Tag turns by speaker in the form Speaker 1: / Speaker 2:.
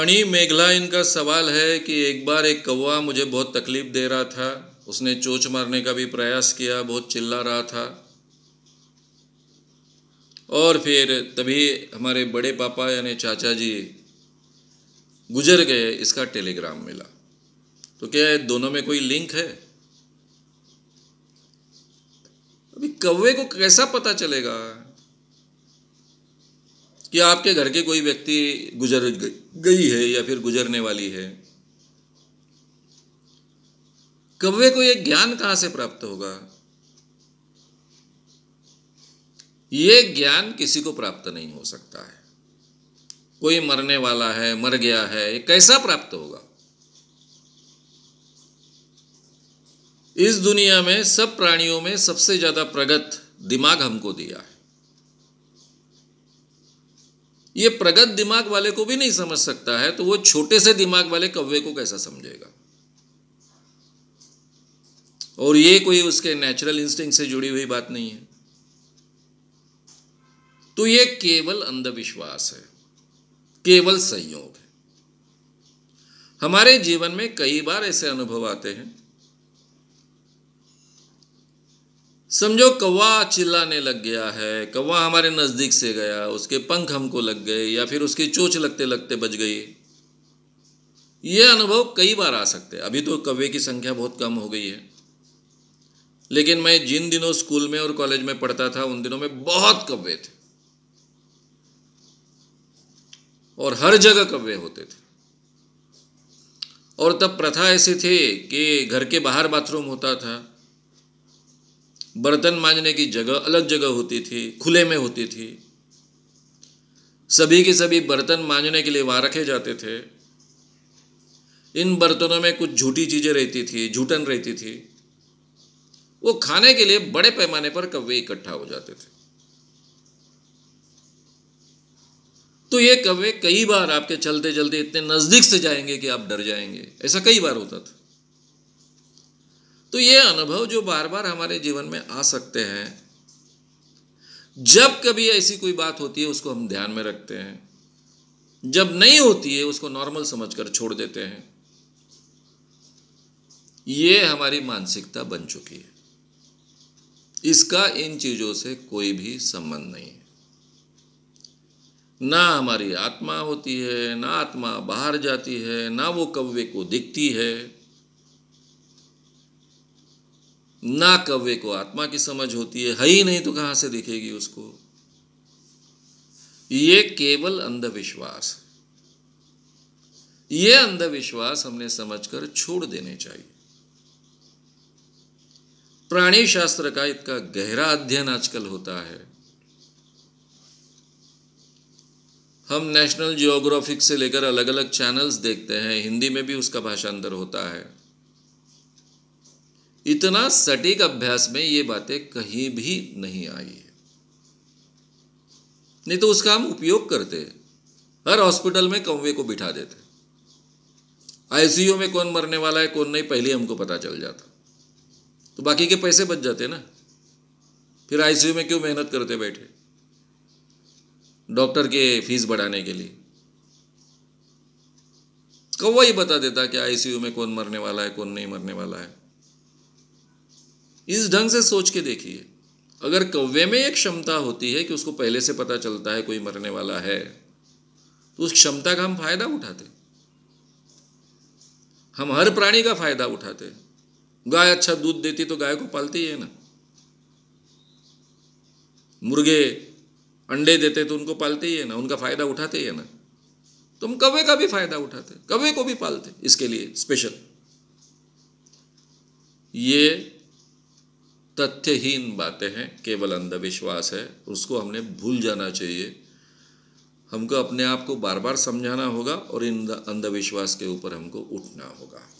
Speaker 1: मणि मेघला इनका सवाल है कि एक बार एक कौवा मुझे बहुत तकलीफ़ दे रहा था उसने चोच मारने का भी प्रयास किया बहुत चिल्ला रहा था और फिर तभी हमारे बड़े पापा यानी चाचा जी गुजर गए इसका टेलीग्राम मिला तो क्या है दोनों में कोई लिंक है अभी कौवे को कैसा पता चलेगा कि आपके घर के कोई व्यक्ति गुजर गई है या फिर गुजरने वाली है कव्वे को यह ज्ञान कहां से प्राप्त होगा ये ज्ञान किसी को प्राप्त नहीं हो सकता है कोई मरने वाला है मर गया है ये कैसा प्राप्त होगा इस दुनिया में सब प्राणियों में सबसे ज्यादा प्रगत दिमाग हमको दिया है ये प्रगत दिमाग वाले को भी नहीं समझ सकता है तो वो छोटे से दिमाग वाले कव्वे को कैसा समझेगा और ये कोई उसके नेचुरल इंस्टिंग से जुड़ी हुई बात नहीं है तो ये केवल अंधविश्वास है केवल संयोग है हमारे जीवन में कई बार ऐसे अनुभव आते हैं समझो कौवा चिल्लाने लग गया है कौवा हमारे नज़दीक से गया उसके पंख हमको लग गए या फिर उसकी चोच लगते लगते बच गई ये अनुभव कई बार आ सकते हैं अभी तो कौवे की संख्या बहुत कम हो गई है लेकिन मैं जिन दिनों स्कूल में और कॉलेज में पढ़ता था उन दिनों में बहुत कौवे थे और हर जगह कौवे होते थे और तब प्रथा ऐसी थी कि घर के बाहर बाथरूम होता था बर्तन मांजने की जगह अलग जगह होती थी खुले में होती थी सभी के सभी बर्तन मांजने के लिए वहाँ रखे जाते थे इन बर्तनों में कुछ झूठी चीज़ें रहती थी झूठन रहती थी वो खाने के लिए बड़े पैमाने पर कव्वे इकट्ठा हो जाते थे तो ये कव्वे कई बार आपके चलते चलते इतने नज़दीक से जाएंगे कि आप डर जाएंगे ऐसा कई बार होता था तो ये अनुभव जो बार बार हमारे जीवन में आ सकते हैं जब कभी ऐसी कोई बात होती है उसको हम ध्यान में रखते हैं जब नहीं होती है उसको नॉर्मल समझकर छोड़ देते हैं ये हमारी मानसिकता बन चुकी है इसका इन चीजों से कोई भी संबंध नहीं है ना हमारी आत्मा होती है ना आत्मा बाहर जाती है ना वो कव्य को दिखती है ना कव्य को आत्मा की समझ होती है है ही नहीं तो कहां से दिखेगी उसको ये केवल अंधविश्वास ये अंधविश्वास हमने समझकर छोड़ देने चाहिए प्राणी शास्त्र का इतना गहरा अध्ययन आजकल होता है हम नेशनल जियोग्राफिक से लेकर अलग अलग चैनल्स देखते हैं हिंदी में भी उसका भाषांतर होता है इतना सटीक अभ्यास में ये बातें कहीं भी नहीं आई है नहीं तो उसका हम उपयोग करते हर हॉस्पिटल में कौवे को बिठा देते आईसीयू में कौन मरने वाला है कौन नहीं पहले हमको पता चल जाता तो बाकी के पैसे बच जाते ना फिर आईसीयू में क्यों मेहनत करते बैठे डॉक्टर के फीस बढ़ाने के लिए कौवा ही बता देता कि आईसीयू में कौन मरने वाला है कौन नहीं मरने वाला है इस ढंग से सोच के देखिए अगर कव्वे में एक क्षमता होती है कि उसको पहले से पता चलता है कोई मरने वाला है तो उस क्षमता का हम फायदा उठाते हम हर प्राणी का फायदा उठाते गाय अच्छा दूध देती तो गाय को पालती है ना मुर्गे अंडे देते तो उनको पालते ही है ना उनका फायदा उठाते ही है ना तुम तो कव्वे का भी फायदा उठाते कव्वे को भी पालते इसके लिए स्पेशल ये तथ्यहीन बातें हैं केवल अंधविश्वास है उसको हमने भूल जाना चाहिए हमको अपने आप को बार बार समझाना होगा और इन अंधविश्वास के ऊपर हमको उठना होगा